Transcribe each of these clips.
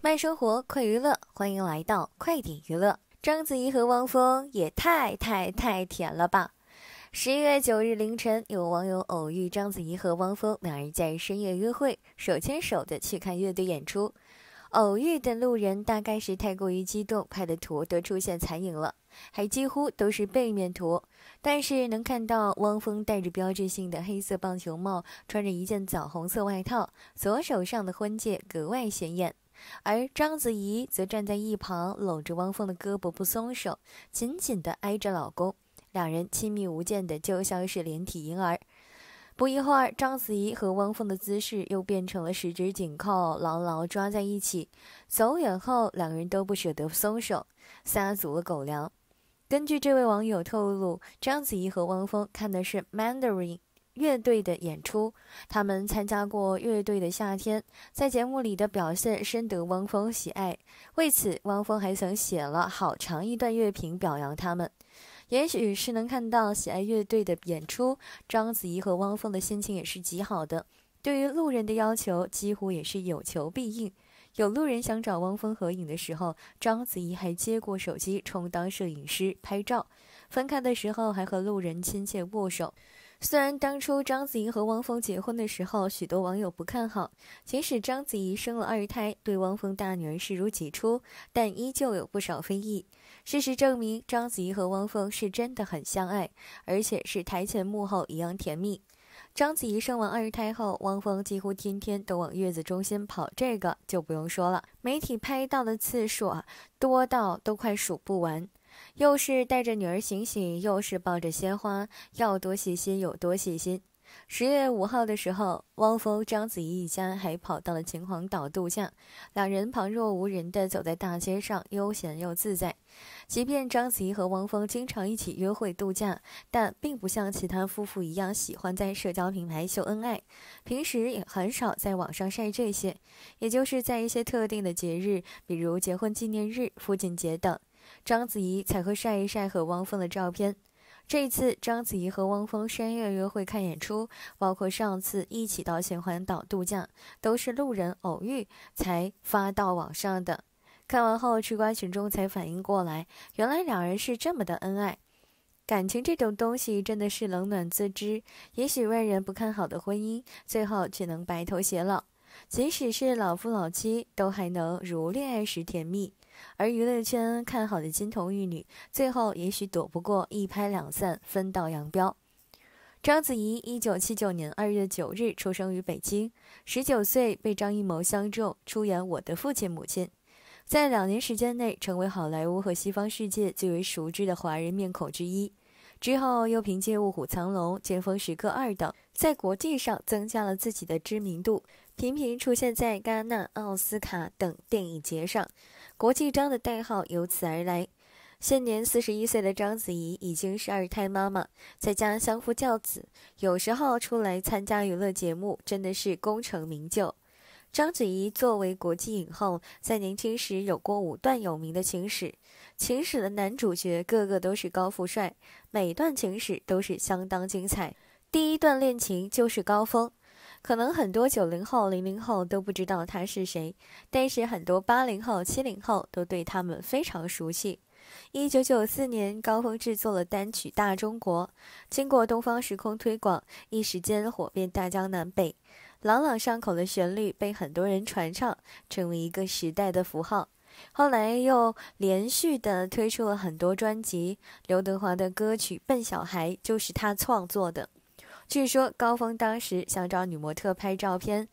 慢生活，快娱乐，欢迎来到快点娱乐。章子怡和汪峰也太太太甜了吧！十一月九日凌晨，有网友偶遇章子怡和汪峰两人在深夜约会，手牵手的去看乐队演出。偶遇的路人大概是太过于激动，拍的图都出现残影了，还几乎都是背面图。但是能看到汪峰戴着标志性的黑色棒球帽，穿着一件枣红色外套，左手上的婚戒格外显眼。而章子怡则站在一旁，搂着汪峰的胳膊不松手，紧紧的挨着老公，两人亲密无间，的就像是连体婴儿。不一会儿，章子怡和汪峰的姿势又变成了十指紧扣，牢牢抓在一起。走远后，两个人都不舍得松手，撒足了狗粮。根据这位网友透露，章子怡和汪峰看的是 Mandarin 乐队的演出，他们参加过《乐队的夏天》，在节目里的表现深得汪峰喜爱。为此，汪峰还曾写了好长一段乐评表扬他们。也许是能看到喜爱乐队的演出，章子怡和汪峰的心情也是极好的。对于路人的要求，几乎也是有求必应。有路人想找汪峰合影的时候，章子怡还接过手机充当摄影师拍照，分开的时候还和路人亲切握手。虽然当初章子怡和汪峰结婚的时候，许多网友不看好。即使章子怡生了二胎，对汪峰大女儿视如己出，但依旧有不少非议。事实证明，章子怡和汪峰是真的很相爱，而且是台前幕后一样甜蜜。章子怡生完二胎后，汪峰几乎天天都往月子中心跑，这个就不用说了，媒体拍到的次数啊，多到都快数不完。又是带着女儿醒醒，又是抱着鲜花，要多细心有多细心。十月五号的时候，汪峰、章子怡一家还跑到了秦皇岛度假，两人旁若无人地走在大街上，悠闲又自在。即便章子怡和汪峰经常一起约会度假，但并不像其他夫妇一样喜欢在社交平台秀恩爱，平时也很少在网上晒这些。也就是在一些特定的节日，比如结婚纪念日、父亲节等。章子怡才会晒一晒和汪峰的照片。这次章子怡和汪峰深夜约会看演出，包括上次一起到秦皇岛度假，都是路人偶遇才发到网上的。看完后，吃瓜群众才反应过来，原来两人是这么的恩爱。感情这种东西真的是冷暖自知，也许外人不看好的婚姻，最后却能白头偕老。即使是老夫老妻，都还能如恋爱时甜蜜。而娱乐圈看好的金童玉女，最后也许躲不过一拍两散、分道扬镳。章子怡，一九七九年二月九日出生于北京，十九岁被张艺谋相中，出演《我的父亲母亲》，在两年时间内成为好莱坞和西方世界最为熟知的华人面孔之一。之后又凭借《卧虎藏龙》《尖峰时刻二》等，在国际上增加了自己的知名度，频频出现在戛纳、奥斯卡等电影节上。国际章的代号由此而来。现年四十一岁的章子怡已经是二胎妈妈，在家相夫教子，有时候出来参加娱乐节目，真的是功成名就。章子怡作为国际影后，在年轻时有过五段有名的情史，情史的男主角个个都是高富帅，每段情史都是相当精彩。第一段恋情就是高峰。可能很多九零后、零零后都不知道他是谁，但是很多八零后、七零后都对他们非常熟悉。一九九四年，高峰制作了单曲《大中国》，经过东方时空推广，一时间火遍大江南北，朗朗上口的旋律被很多人传唱，成为一个时代的符号。后来又连续的推出了很多专辑，刘德华的歌曲《笨小孩》就是他创作的。据说高峰当时想找女模特拍照片，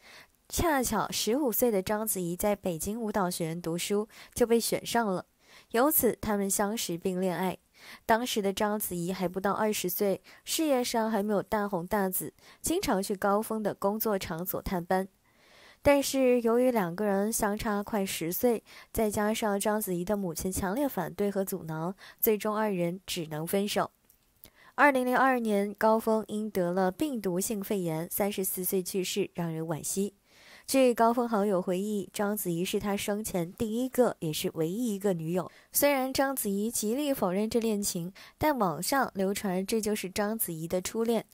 恰巧十五岁的章子怡在北京舞蹈学院读书，就被选上了。由此，他们相识并恋爱。当时的章子怡还不到二十岁，事业上还没有大红大紫，经常去高峰的工作场所探班。但是，由于两个人相差快十岁，再加上章子怡的母亲强烈反对和阻挠，最终二人只能分手。二零零二年，高峰因得了病毒性肺炎，三十四岁去世，让人惋惜。据高峰好友回忆，章子怡是他生前第一个也是唯一一个女友。虽然章子怡极力否认这恋情，但网上流传这就是章子怡的初恋。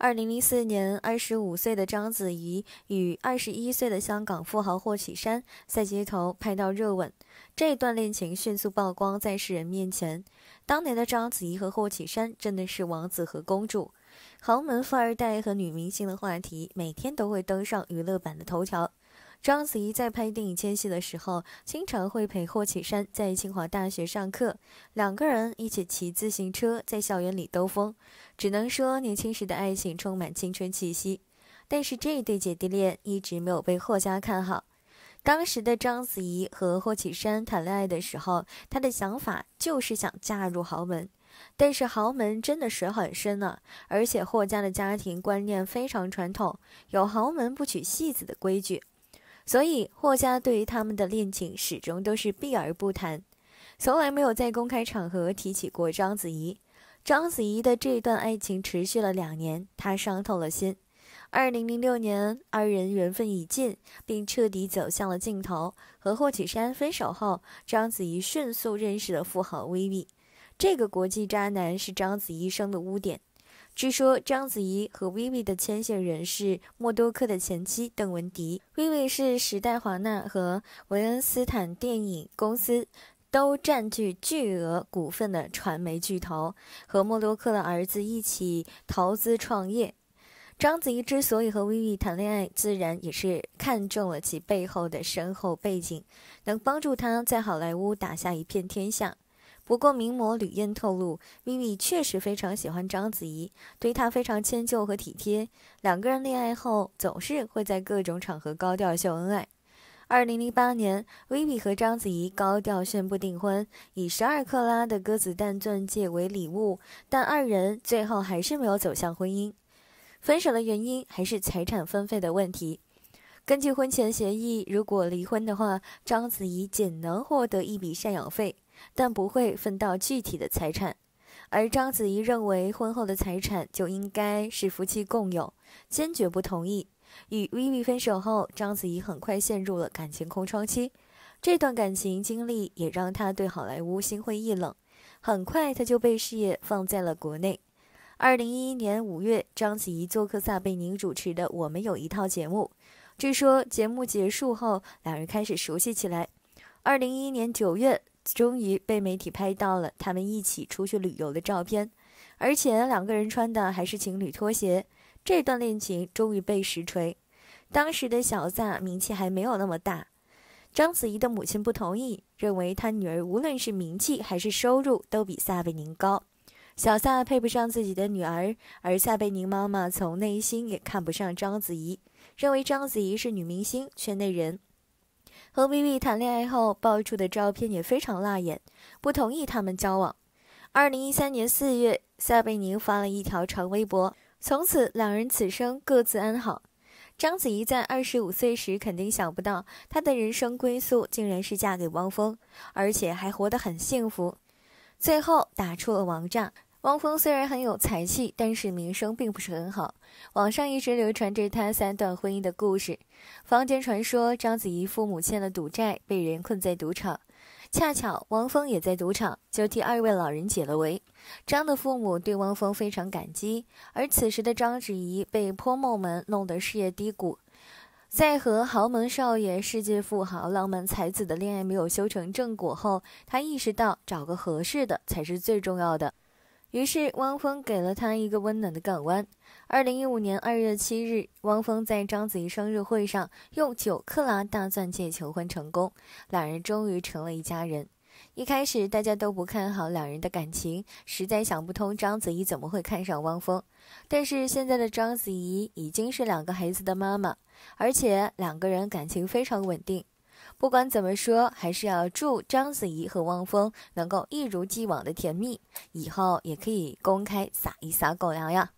二零零四年，二十五岁的章子怡与二十一岁的香港富豪霍启山在街头拍到热吻，这段恋情迅速曝光在世人面前。当年的章子怡和霍启山真的是王子和公主，豪门富二代和女明星的话题每天都会登上娱乐版的头条。章子怡在拍电影《千玺》的时候，经常会陪霍启山在清华大学上课，两个人一起骑自行车在校园里兜风。只能说年轻时的爱情充满青春气息。但是这对姐弟恋一直没有被霍家看好。当时的章子怡和霍启山谈恋爱的时候，她的想法就是想嫁入豪门。但是豪门真的水很深啊，而且霍家的家庭观念非常传统，有豪门不娶戏子的规矩。所以，霍家对于他们的恋情始终都是避而不谈，从来没有在公开场合提起过章子怡。章子怡的这段爱情持续了两年，她伤透了心。二零零六年，二人缘分已尽，并彻底走向了尽头。和霍启山分手后，章子怡迅速认识了富豪 V i 这个国际渣男是章子怡生的污点。据说章子怡和 Viv i 的牵线人是默多克的前妻邓文迪。Viv i 是时代华纳和维恩斯坦电影公司都占据巨额股份的传媒巨头，和默多克的儿子一起投资创业。章子怡之所以和 Viv i 谈恋爱，自然也是看中了其背后的深厚背景，能帮助她在好莱坞打下一片天下。不过，名模吕燕透露，Vivi 确实非常喜欢章子怡，对她非常迁就和体贴。两个人恋爱后，总是会在各种场合高调秀恩爱。二零零八年，Vivi 和章子怡高调宣布订婚，以十二克拉的鸽子蛋钻戒为礼物。但二人最后还是没有走向婚姻，分手的原因还是财产分配的问题。根据婚前协议，如果离婚的话，章子怡仅能获得一笔赡养费。但不会分到具体的财产，而章子怡认为婚后的财产就应该是夫妻共有，坚决不同意。与 v i v i 分手后，章子怡很快陷入了感情空窗期，这段感情经历也让她对好莱坞心灰意冷。很快，她就被事业放在了国内。二零一一年五月，章子怡做客撒贝宁主持的《我们有一套》节目，据说节目结束后，两人开始熟悉起来。二零一一年九月。终于被媒体拍到了他们一起出去旅游的照片，而且两个人穿的还是情侣拖鞋。这段恋情终于被实锤。当时的小撒名气还没有那么大，章子怡的母亲不同意，认为她女儿无论是名气还是收入都比撒贝宁高，小撒配不上自己的女儿。而撒贝宁妈妈从内心也看不上章子怡，认为章子怡是女明星圈内人。和 Viv 谈恋爱后爆出的照片也非常辣眼，不同意他们交往。二零一三年四月，撒贝宁发了一条长微博，从此两人此生各自安好。章子怡在二十五岁时肯定想不到，她的人生归宿竟然是嫁给汪峰，而且还活得很幸福，最后打出了王炸。汪峰虽然很有才气，但是名声并不是很好。网上一直流传着他三段婚姻的故事。坊间传说，章子怡父母欠了赌债，被人困在赌场，恰巧汪峰也在赌场，就替二位老人解了围。张的父母对汪峰非常感激。而此时的章子怡被泼墨门弄得事业低谷，在和豪门少爷、世界富豪、浪漫才子的恋爱没有修成正果后，他意识到找个合适的才是最重要的。于是，汪峰给了他一个温暖的港湾。二零一五年二月七日，汪峰在章子怡生日会上用九克拉大钻戒求婚成功，两人终于成了一家人。一开始，大家都不看好两人的感情，实在想不通章子怡怎么会看上汪峰。但是，现在的章子怡已经是两个孩子的妈妈，而且两个人感情非常稳定。不管怎么说，还是要祝章子怡和汪峰能够一如既往的甜蜜，以后也可以公开撒一撒狗粮呀。